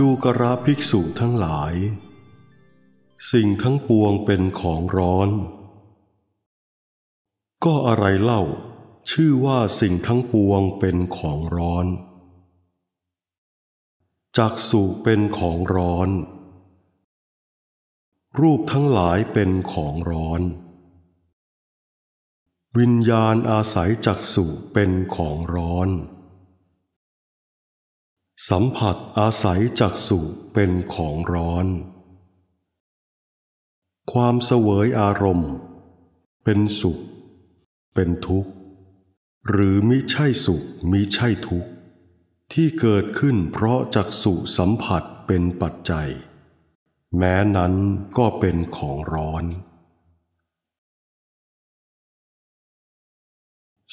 ดูกราภิกษุทั้งหลาย สิ่งทั้งปวงเป็นของร้อน ก็อะไรเล่าชื่อว่าสิ่งทั้งปวงเป็นของร้อน จักสุเป็นของร้อน รูปทั้งหลายเป็นของร้อน วิญญาณอาศัยจักสุเป็นของร้อนสัมผัสอาศัยจักสุเป็นของร้อน ความเสวยอารมณ์ เป็นสุข เป็นทุกข์ หรือมิใช่สุขมิใช่ทุกข์ที่เกิดขึ้นเพราะจักสุสัมผัสเป็นปัจจัย แม้นั้นก็เป็นของร้อน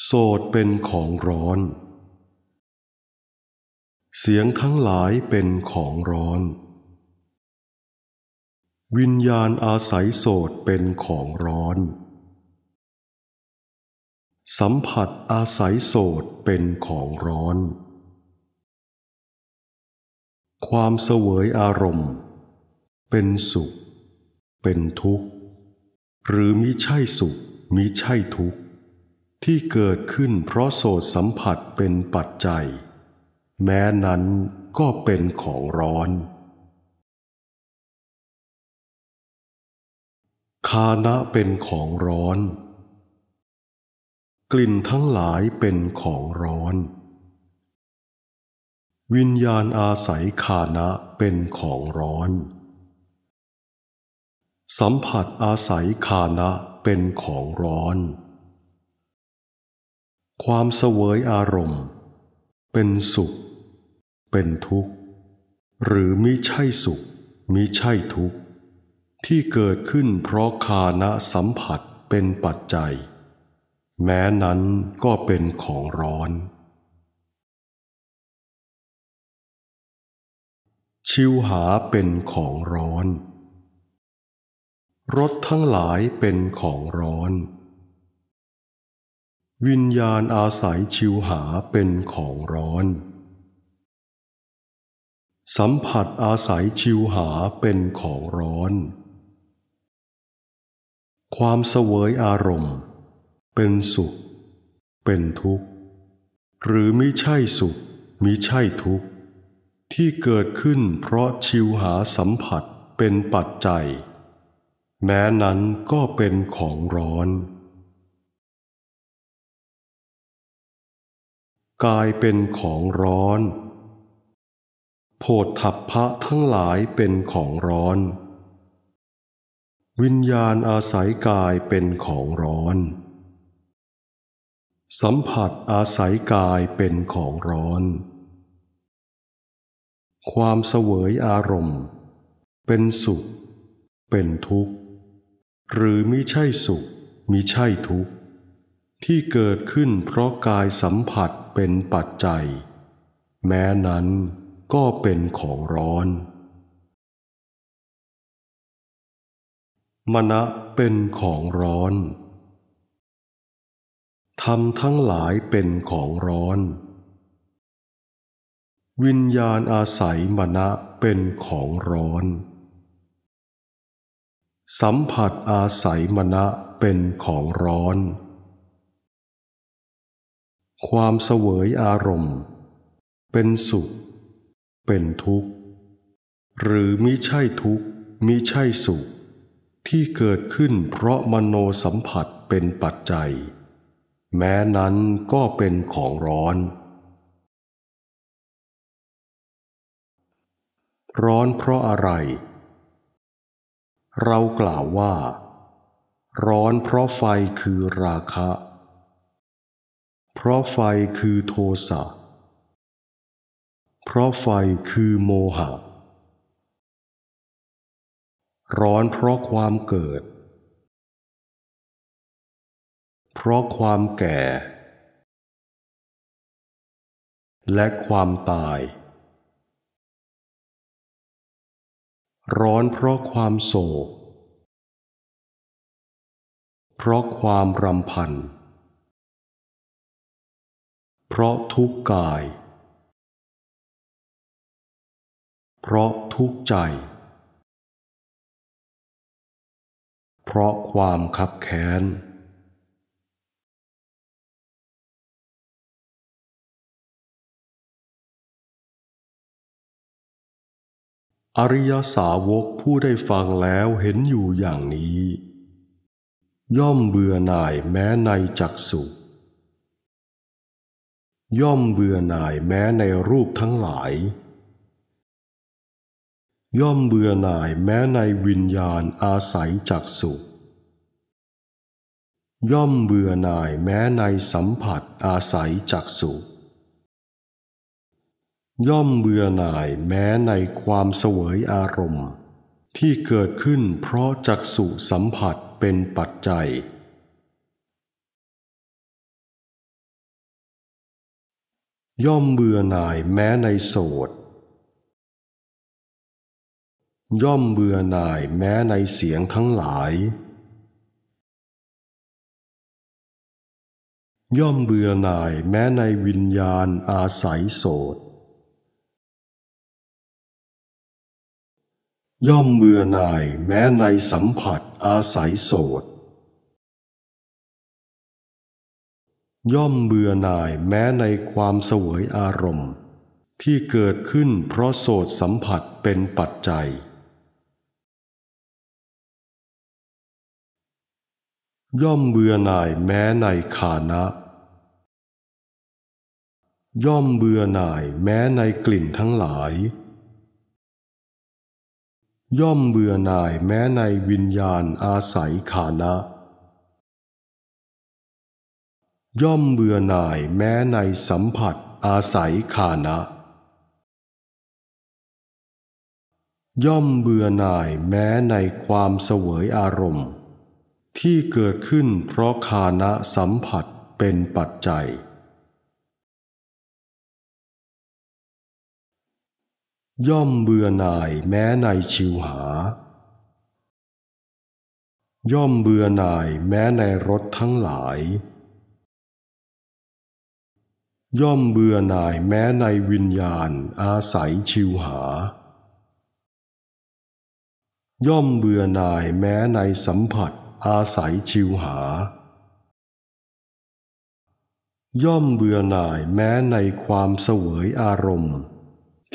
โสดเป็นของร้อนเสียงทั้งหลายเป็นของร้อน วิญญาณอาศัยโสดเป็นของร้อน สัมผัสอาศัยโสดเป็นของร้อน ความเสวยอารมณ์ เป็นสุข เป็นทุกข์ หรือมิใช่สุข มิใช่ทุกข์ ที่เกิดขึ้นเพราะโสดสัมผัสเป็นปัจจัยแม้นั้นก็เป็นของร้อน คานะเป็นของร้อน กลิ่นทั้งหลายเป็นของร้อน วิญญาณอาศัยคานะเป็นของร้อน สัมผัสอาศัยคานะเป็นของร้อน ความเสวยอารมณ์เป็นสุข เป็นทุกข์ หรือมิใช่สุข มิใช่ทุกข์ ที่เกิดขึ้นเพราะคานะสัมผัสเป็นปัจจัย แม้นั้นก็เป็นของร้อน ชิวหาเป็นของร้อน รสทั้งหลายเป็นของร้อนวิญญาณอาศัยชิวหาเป็นของร้อน สัมผัสอาศัยชิวหาเป็นของร้อน ความเสวยอารมณ์ เป็นสุข เป็นทุกข์ หรือมิใช่สุขมิใช่ทุกข์ ที่เกิดขึ้นเพราะชิวหาสัมผัสเป็นปัจจัย แม้นั้นก็เป็นของร้อนกายเป็นของร้อน โพธถัพพะทั้งหลายเป็นของร้อน วิญญาณอาศัยกายเป็นของร้อน สัมผัสอาศัยกายเป็นของร้อน ความเสวยอารมณ์ เป็นสุข เป็นทุกข์ หรือมิใช่สุขมิใช่ทุกข์ที่เกิดขึ้นเพราะกายสัมผัสเป็นปัจจัย แม้นั้นก็เป็นของร้อนมณะเป็นของร้อนธรรมทั้งหลายเป็นของร้อน วิญญาณอาศัยมณะเป็นของร้อน สัมผัสอาศัยมณะเป็นของร้อนความเสวยอารมณ์ เป็นสุข เป็นทุกข์ หรือมิใช่ทุกข์มิใช่สุข ที่เกิดขึ้นเพราะมโนสัมผัสเป็นปัจจัย แม้นั้นก็เป็นของร้อน ร้อนเพราะอะไร เรากล่าวว่า ร้อนเพราะไฟคือราคะเพราะไฟคือโทสะเพราะไฟคือโมหะ ร้อนเพราะความเกิด เพราะความแก่ และความตาย ร้อนเพราะความโศก เพราะความรำพันธ์เพราะทุกกาย เพราะทุกใจ เพราะความคับแค้น อริยสาวกผู้ได้ฟังแล้วเห็นอยู่อย่างนี้ ย่อมเบื่อหน่ายแม้ในจักสุขย่อมเบื่อหน่ายแม้ในรูปทั้งหลาย ย่อมเบื่อหน่ายแม้ในวิญญาณอาศัยจักสุย่อมเบื่อหน่ายแม้ในสัมผัสอาศัยจักสุย่อมเบื่อหน่ายแม้ในความเสวยอารมณ์ ที่เกิดขึ้นเพราะจักสุสัมผัสเป็นปัจจัยย่อมเบื่อหน่ายแม้ในโสด ย่อมเบื่อหน่ายแม้ในเสียงทั้งหลาย ย่อมเบื่อหน่ายแม้ในวิญญาณอาศัยโสด ย่อมเบื่อหน่ายแม้ในสัมผัสอาศัยโสดย่อมเบื่อหน่ายแม้ในความเสวยอารมณ์ ที่เกิดขึ้นเพราะโสดสัมผัสเป็นปัจจัย ย่อมเบื่อหน่ายแม้ในขานะ ย่อมเบื่อหน่ายแม้ในกลิ่นทั้งหลาย ย่อมเบื่อหน่ายแม้ในวิญญาณอาศัยขานะย่อมเบื่อหน่ายแม้ในสัมผัสอาศัยคานะ ย่อมเบื่อหน่ายแม้ในความเสวยอารมณ์ ที่เกิดขึ้นเพราะคานะสัมผัสเป็นปัจจัย ย่อมเบื่อหน่ายแม้ในชิวหา ย่อมเบื่อหน่ายแม้ในรถทั้งหลายย่อมเบื่อหน่ายแม้ในวิญญาณอาศัยชิวหา ย่อมเบื่อหน่ายแม้ในสัมผัสอาศัยชิวหา ย่อมเบื่อหน่ายแม้ในความเสวยอารมณ์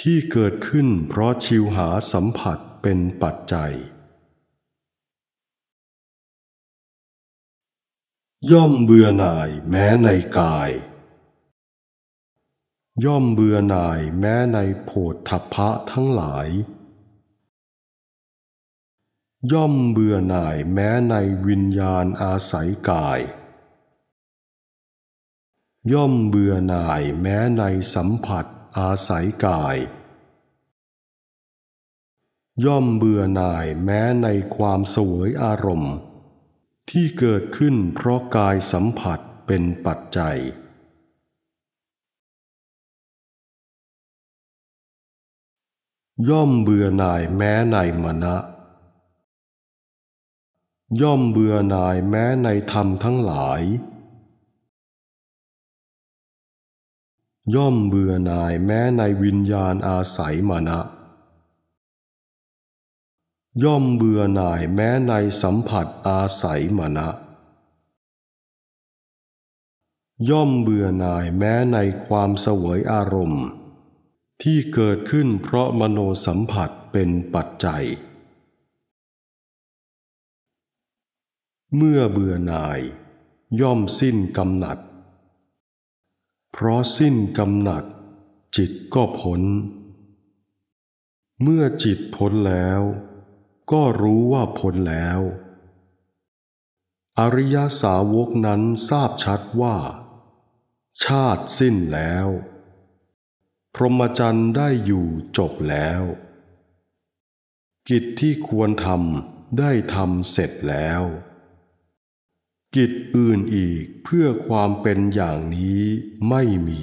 ที่เกิดขึ้นเพราะชิวหาสัมผัสเป็นปัจจัย ย่อมเบื่อหน่ายแม้ในกายย่อมเบื่อหน่ายแม้ในโผฏฐัพพะทั้งหลาย ย่อมเบื่อหน่ายแม้ในวิญญาณอาศัยกาย ย่อมเบื่อหน่ายแม้ในสัมผัสอาศัยกาย ย่อมเบื่อหน่ายแม้ในความเสวยอารมณ์ ที่เกิดขึ้นเพราะกายสัมผัสเป็นปัจจัยย่อมเบื่อหน่ายแม้ในมณะ ย่อมเบื่อหน่ายแม้ในธรรมทั้งหลาย ย่อมเบื่อหน่ายแม้ในวิญญาณอาศัยมณะ ย่อมเบื่อหน่ายแม้ในสัมผัสอาศัยมณะ ย่อมเบื่อหน่ายแม้ในความเสวยอารมณ์ที่เกิดขึ้นเพราะมโนสัมผัสเป็นปัจจัย เมื่อเบื่อหน่าย ย่อมสิ้นกำหนัด เพราะสิ้นกำหนัด จิตก็พ้น เมื่อจิตพ้นแล้วก็รู้ว่าพ้นแล้ว อริยสาวกนั้นทราบชัดว่า ชาติสิ้นแล้วพรหมจรรย์ได้อยู่จบแล้ว กิจที่ควรทำได้ทำเสร็จแล้ว กิจอื่นอีกเพื่อความเป็นอย่างนี้ไม่มี